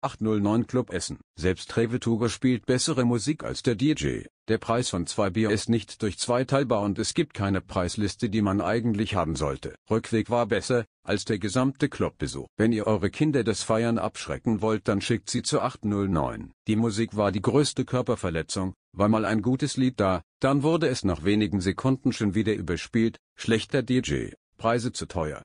809 Club Essen. Selbst Revetuga spielt bessere Musik als der DJ. Der Preis von zwei Bier ist nicht durch zwei teilbar und es gibt keine Preisliste, die man eigentlich haben sollte. Rückweg war besser, als der gesamte Clubbesuch. Wenn ihr eure Kinder das Feiern abschrecken wollt, dann schickt sie zu 809. Die Musik war die größte Körperverletzung, war mal ein gutes Lied da, dann wurde es nach wenigen Sekunden schon wieder überspielt, schlechter DJ, Preise zu teuer.